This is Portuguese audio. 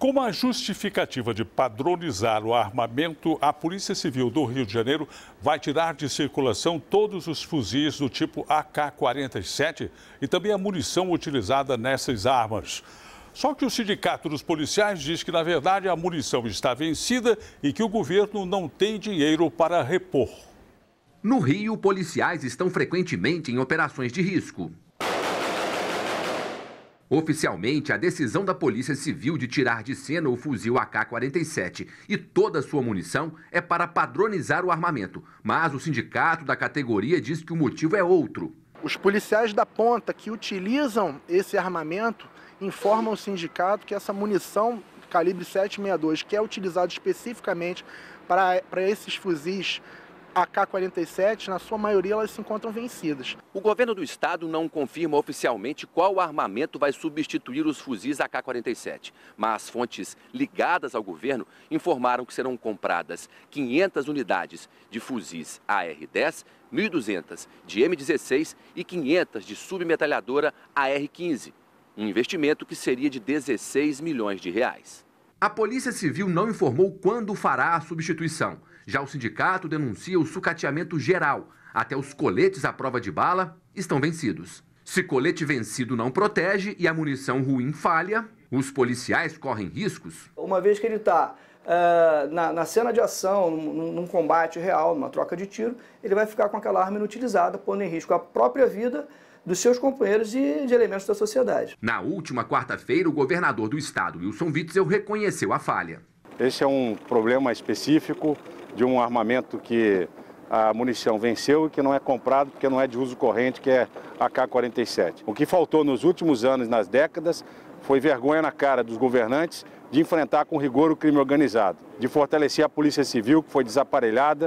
Com a justificativa de padronizar o armamento, a Polícia Civil do Rio de Janeiro vai tirar de circulação todos os fuzis do tipo AK-47 e também a munição utilizada nessas armas. Só que o Sindicato dos Policiais diz que, na verdade, a munição está vencida e que o governo não tem dinheiro para repor. No Rio, policiais estão frequentemente em operações de risco. Oficialmente, a decisão da Polícia Civil de tirar de cena o fuzil AK-47 e toda sua munição é para padronizar o armamento, mas o sindicato da categoria diz que o motivo é outro. Os policiais da ponta que utilizam esse armamento informam o sindicato que essa munição calibre 762, que é utilizada especificamente para, para esses fuzis AK-47, na sua maioria, elas se encontram vencidas. O governo do estado não confirma oficialmente qual armamento vai substituir os fuzis AK-47, mas fontes ligadas ao governo informaram que serão compradas 500 unidades de fuzis AR-10, 1.200 de M16 e 500 de submetralhadora AR-15, um investimento que seria de 16 milhões de reais. A Polícia Civil não informou quando fará a substituição. Já o sindicato denuncia o sucateamento geral. Até os coletes à prova de bala estão vencidos. Se colete vencido não protege e a munição ruim falha, os policiais correm riscos. Uma vez que ele está ah, na, na, cena de ação, num, num, combate real, numa troca de tiro, ele vai ficar com aquela arma inutilizada, pondo em risco a própria vida dos seus companheiros e de elementos da sociedade. Na última quarta-feira, o governador do estado, Wilson Witzel, reconheceu a falha. Esse é um problema específico de um armamento que a munição venceu e que não é comprado porque não é de uso corrente, que é a K-47. O que faltou nos últimos anos, nas décadas, foi vergonha na cara dos governantes de enfrentar com rigor o crime organizado, de fortalecer a Polícia Civil, que foi desaparelhada,